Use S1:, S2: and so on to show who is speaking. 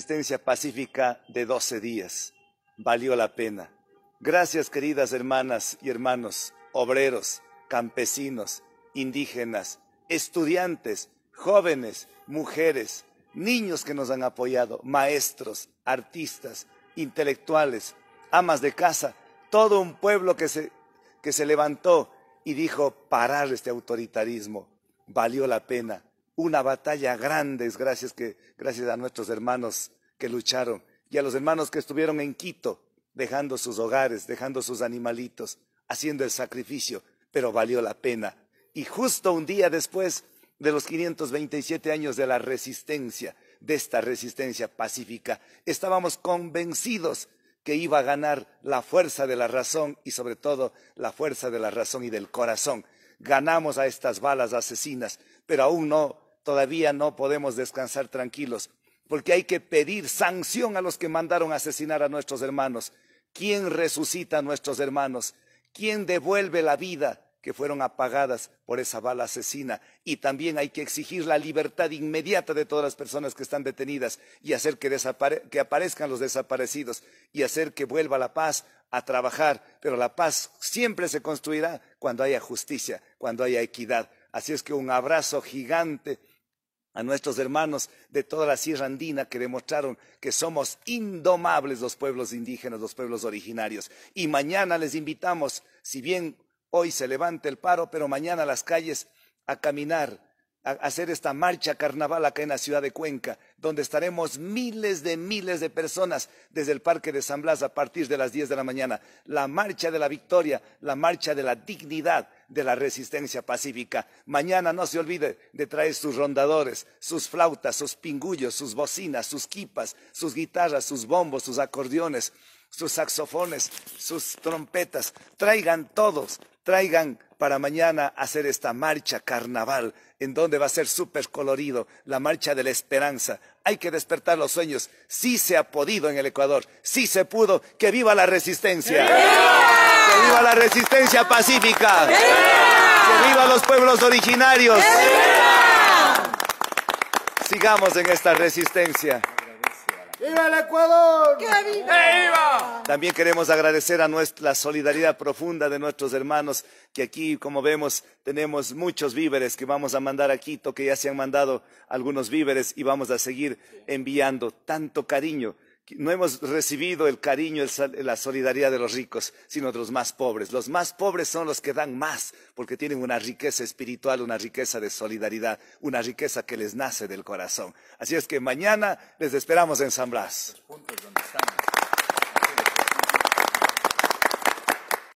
S1: resistencia pacífica de 12 días. Valió la pena. Gracias queridas hermanas y hermanos, obreros, campesinos, indígenas, estudiantes, jóvenes, mujeres, niños que nos han apoyado, maestros, artistas, intelectuales, amas de casa, todo un pueblo que se, que se levantó y dijo parar este autoritarismo. Valió la pena una batalla grande, gracias, que, gracias a nuestros hermanos que lucharon y a los hermanos que estuvieron en Quito, dejando sus hogares, dejando sus animalitos, haciendo el sacrificio, pero valió la pena. Y justo un día después de los 527 años de la resistencia, de esta resistencia pacífica, estábamos convencidos que iba a ganar la fuerza de la razón y sobre todo la fuerza de la razón y del corazón. Ganamos a estas balas asesinas, pero aún no todavía no podemos descansar tranquilos, porque hay que pedir sanción a los que mandaron asesinar a nuestros hermanos. ¿Quién resucita a nuestros hermanos? ¿Quién devuelve la vida que fueron apagadas por esa bala asesina? Y también hay que exigir la libertad inmediata de todas las personas que están detenidas y hacer que, que aparezcan los desaparecidos y hacer que vuelva la paz a trabajar. Pero la paz siempre se construirá cuando haya justicia, cuando haya equidad. Así es que un abrazo gigante a nuestros hermanos de toda la Sierra Andina que demostraron que somos indomables los pueblos indígenas, los pueblos originarios. Y mañana les invitamos, si bien hoy se levanta el paro, pero mañana a las calles a caminar, a hacer esta marcha carnaval acá en la ciudad de Cuenca, donde estaremos miles de miles de personas desde el Parque de San Blas a partir de las 10 de la mañana. La marcha de la victoria, la marcha de la dignidad, de la resistencia pacífica. Mañana no se olvide de traer sus rondadores, sus flautas, sus pingullos, sus bocinas, sus quipas, sus guitarras, sus bombos, sus acordeones, sus saxofones, sus trompetas. Traigan todos, traigan para mañana hacer esta marcha carnaval, en donde va a ser súper colorido, la marcha de la esperanza. Hay que despertar los sueños. Sí se ha podido en el Ecuador, sí se pudo. ¡Que viva la resistencia! viva la resistencia pacífica! viva! viva los pueblos originarios! viva! Sigamos en esta resistencia. ¡Viva el Ecuador! ¡Que viva! También queremos agradecer a nuestra, la solidaridad profunda de nuestros hermanos, que aquí, como vemos, tenemos muchos víveres que vamos a mandar a Quito, que ya se han mandado algunos víveres y vamos a seguir enviando tanto cariño no hemos recibido el cariño, la solidaridad de los ricos, sino de los más pobres. Los más pobres son los que dan más, porque tienen una riqueza espiritual, una riqueza de solidaridad, una riqueza que les nace del corazón. Así es que mañana les esperamos en San Blas.